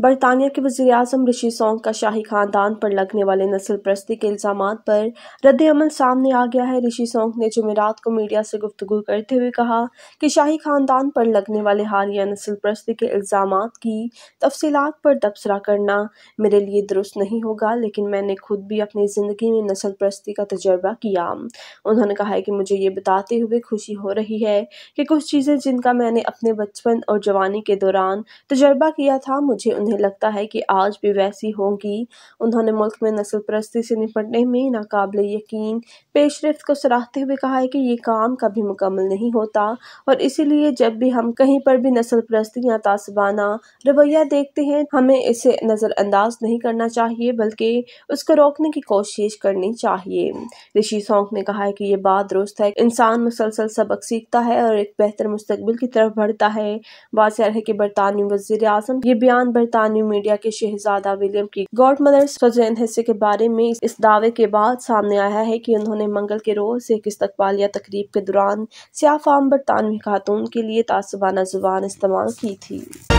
बरतानिया के वजी अजम ऋषि सोंग का शाही खानदान पर लगने वाले नस्ल प्रस्ती के इल्ज़ाम पर रद्दमल सामने आ गया है ऋषि सोंग ने जमेरात को मीडिया से गुफ्तु करते हुए कहा कि शाही खानदान पर लगने वाले हालिया नस्ल प्रस्ती के इल्ज़ाम की तफसीत पर तबसरा करना मेरे लिए दुरुस्त नहीं होगा लेकिन मैंने खुद भी अपनी ज़िंदगी में नस्ल प्रस्ती का तजर्बा किया उन्होंने कहा कि मुझे ये बताते हुए खुशी हो रही है कि कुछ चीज़ें जिनका मैंने अपने बचपन और जवानी के दौरान तजर्बा किया था मुझे उन्हें लगता है कि आज भी वैसी होगी उन्होंने मुल्क में नस्ल परस्ती से निपटने में नाकबिल यकीन पेशरफ को सराहते हुए कहा है कि ये काम कभी मुकम्मल नहीं होता और इसीलिए जब भी हम कहीं पर भी नस्ल परस्ती या तासबाना रवैया देखते हैं हमें इसे नज़रअंदाज नहीं करना चाहिए बल्कि उसको रोकने की कोशिश करनी चाहिए ऋषि सौंक ने कहा है कि यह बात दुरुस्त है इंसान मुसलसल सबक सीखता है और एक बेहतर मुस्तबिल की तरफ बढ़ता है वाजह है कि बरतानवी वजी अजम ये बयान बरता बरतानवी मीडिया के शहजादा विलियम की गॉड मदर सजैन हिस्से के बारे में इस दावे के बाद सामने आया है कि उन्होंने मंगल के रोज एक या तकरीब के दौरान सियाफाम बरतानवी खातून के लिए तासबाना जुबान इस्तेमाल की थी